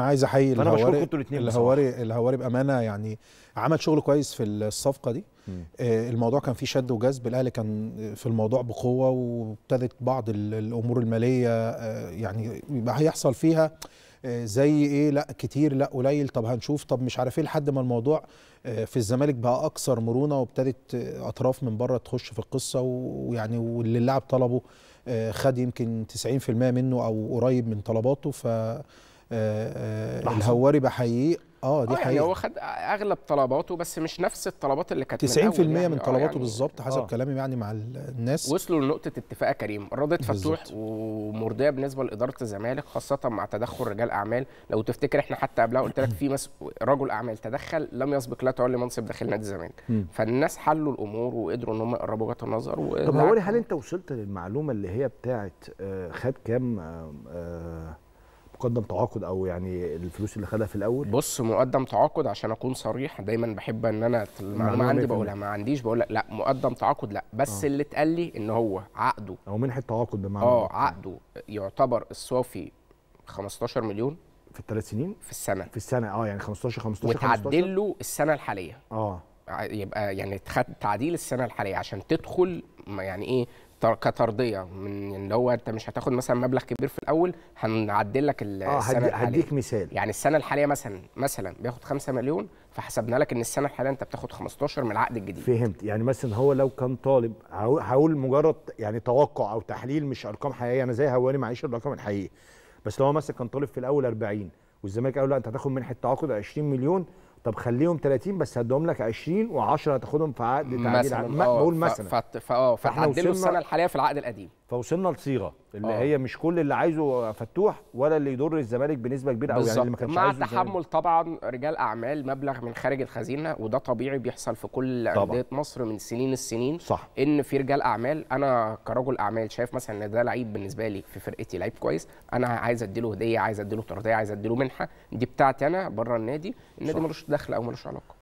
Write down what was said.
عايز احيي الهواري انتوا الاثنين الهواري الهواري بامانه يعني عمل شغل كويس في الصفقه دي آه الموضوع كان فيه شد وجذب الاهلي كان في الموضوع بقوه وابتدت بعض الامور الماليه آه يعني يبقى هيحصل فيها آه زي ايه لا كتير لا قليل طب هنشوف طب مش عارف ايه لحد ما الموضوع آه، في الزمالك بقى اكثر مرونه وابتدت آه، اطراف من بره تخش في القصه ويعني واللي اللاعب طلبه آه، خد يمكن 90% منه او قريب من طلباته ف آه، آه، الهواري بحييه اه دي آه، يعني حقيقه يعني هو خد اغلب طلباته بس مش نفس الطلبات اللي كانت 90% من, يعني من طلباته يعني بالظبط حسب آه. كلامي يعني مع الناس وصلوا لنقطه اتفاق كريم رضيت فتوح ومرضيه بالنسبه لاداره الزمالك خاصه مع تدخل رجال اعمال لو تفتكر احنا حتى قبلها قلت لك في مس... رجل اعمال تدخل لم يسبق لا تعلي منصب داخل نادي الزمالك فالناس حلوا الامور وقدروا ان هم يقربوا وجهه النظر طب هو هل يعني انت وصلت للمعلومه اللي هي بتاعت خد كام مقدم تعاقد او يعني الفلوس اللي خدها في الاول بص مقدم تعاقد عشان اكون صريح دايما بحب ان انا المعلومه عندي بقولها ما عنديش بقول لا مقدم تعاقد لا بس آه. اللي اتقال لي ان هو عقده او منحه تعاقد بمعنى اه عقده يعتبر الصافي 15 مليون في الثلاث سنين في السنه في السنه اه يعني 15 15 وتعدل له السنه الحاليه اه يبقى يعني تعديل السنه الحاليه عشان تدخل يعني ايه كترضيه من اللي هو انت مش هتاخد مثلا مبلغ كبير في الاول هنعدل لك آه، السنه هدي اه هديك مثال يعني السنه الحاليه مثلا مثلا بياخد 5 مليون فحسبنا لك ان السنه الحاليه انت بتاخد 15 من العقد الجديد فهمت يعني مثلا هو لو كان طالب هقول مجرد يعني توقع او تحليل مش ارقام حقيقيه انا زي هواني معيش الرقم الحقيقي بس لو هو مثلا كان طالب في الاول 40 والزمالك قال له لا انت هتاخد منحه تعاقد 20 مليون طب خليهم 30 بس هدهم لك 20 و10 هتاخدهم في عقد تعديل مثلا آه، بقول مثلا فاه فهتعدله السنه الحاليه في العقد القديم فوصلنا لصيغه اللي آه. هي مش كل اللي عايزه فتوح ولا اللي يضر الزمالك بنسبه كبيره قوي يعني اللي ما كانش مع عايزه تحمل الزمالك. طبعا رجال اعمال مبلغ من خارج الخزينه وده طبيعي بيحصل في كل انديه مصر من سنين السنين صح. ان في رجال اعمال انا كرجل اعمال شايف مثلا ان ده لعيب بالنسبه لي في فرقتي لعيب كويس انا عايز اديله هديه عايز اديله طرديه عايز اديله منحه دي بتاعتي انا بره النادي النادي ملوش دخل او ملوش علاقه